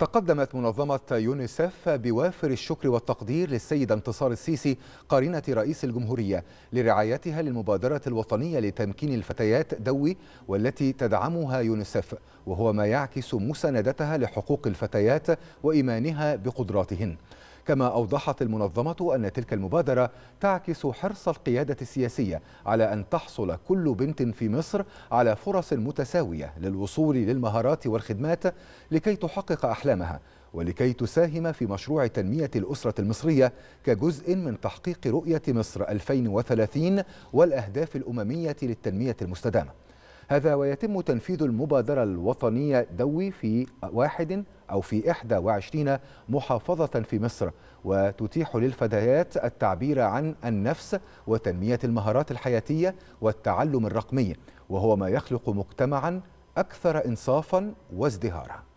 تقدمت منظمة يونيسف بوافر الشكر والتقدير للسيد انتصار السيسي قرينة رئيس الجمهورية لرعايتها للمبادرة الوطنية لتمكين الفتيات دوي والتي تدعمها يونيسف وهو ما يعكس مساندتها لحقوق الفتيات وإيمانها بقدراتهن كما أوضحت المنظمة أن تلك المبادرة تعكس حرص القيادة السياسية على أن تحصل كل بنت في مصر على فرص متساوية للوصول للمهارات والخدمات لكي تحقق أحلامها ولكي تساهم في مشروع تنمية الأسرة المصرية كجزء من تحقيق رؤية مصر 2030 والأهداف الأممية للتنمية المستدامة هذا ويتم تنفيذ المبادرة الوطنية دوي في واحد أو في 21 محافظة في مصر وتتيح للفتيات التعبير عن النفس وتنمية المهارات الحياتية والتعلم الرقمي وهو ما يخلق مجتمعا أكثر إنصافا وازدهارا